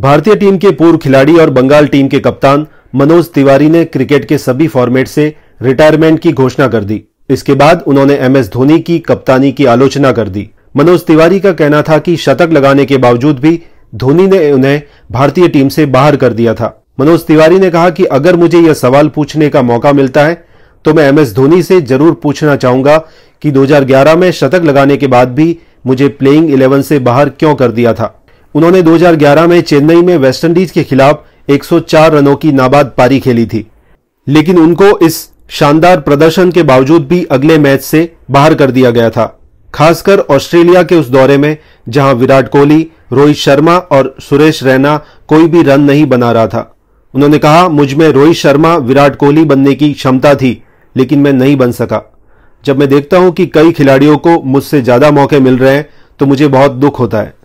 भारतीय टीम के पूर्व खिलाड़ी और बंगाल टीम के कप्तान मनोज तिवारी ने क्रिकेट के सभी फॉर्मेट से रिटायरमेंट की घोषणा कर दी इसके बाद उन्होंने एमएस धोनी की कप्तानी की आलोचना कर दी मनोज तिवारी का कहना था कि शतक लगाने के बावजूद भी धोनी ने उन्हें भारतीय टीम से बाहर कर दिया था मनोज तिवारी ने कहा कि अगर मुझे यह सवाल पूछने का मौका मिलता है तो मैं एमएस धोनी से जरूर पूछना चाहूंगा कि 2011 में शतक लगाने के बाद भी मुझे प्लेइंग 11 से बाहर क्यों कर दिया था उन्होंने 2011 में चेन्नई में वेस्टइंडीज के खिलाफ 104 रनों की नाबाद पारी खेली थी लेकिन उनको इस शानदार प्रदर्शन के बावजूद भी अगले मैच से बाहर कर दिया गया था खासकर ऑस्ट्रेलिया के उस दौरे में जहां विराट कोहली रोहित शर्मा और सुरेश रैना कोई भी रन नहीं बना रहा था उन्होंने कहा मुझ में रोहित शर्मा विराट कोहली बनने की क्षमता थी लेकिन मैं नहीं बन सका जब मैं देखता हूं कि कई खिलाड़ियों को मुझसे ज्यादा मौके मिल रहे हैं तो मुझे बहुत दुख होता है